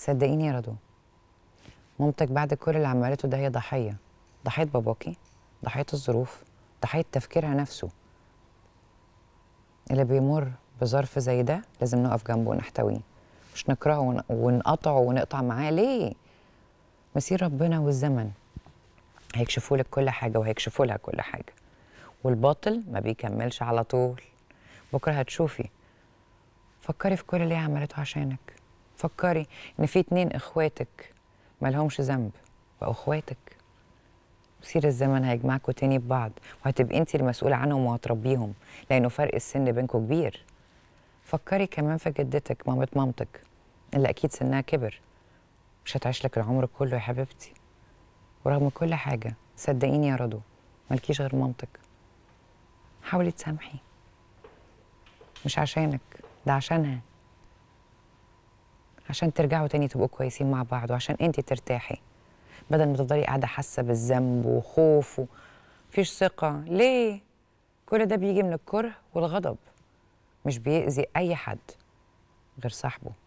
صدقيني يا رضوى مامتك بعد كل اللي عملته ده هي ضحيه ضحيه باباكي ضحيه الظروف ضحيه تفكيرها نفسه اللي بيمر بظرف زي ده لازم نقف جنبه ونحتويه مش نكرهه ونقطعه ونقطع معاه ليه مسير ربنا والزمن هيكشفوا لك كل حاجه وهيكشفوا لها كل حاجه والباطل ما بيكملش على طول بكره هتشوفي فكري في كل اللي هي عملته عشانك فكري ان في اتنين اخواتك مالهمش ذنب بقوا اخواتك سير الزمن هيجمعكوا تاني ببعض وهتبقي انت المسؤوله عنهم وهتربيهم لانه فرق السن بينكوا كبير فكري كمان في جدتك مامة مامتك اللي اكيد سنها كبر مش هتعيش لك العمر كله يا حبيبتي ورغم كل حاجه صدقيني يا رضو مالكيش غير مامتك حاولي تسامحي مش عشانك ده عشانها عشان ترجعوا تاني تبقوا كويسين مع بعض وعشان انت ترتاحي بدل ما تفضلي قاعده حاسه بالذنب وخوف ومفيش ثقه ليه كل ده بيجي من الكره والغضب مش بيأذي اي حد غير صاحبه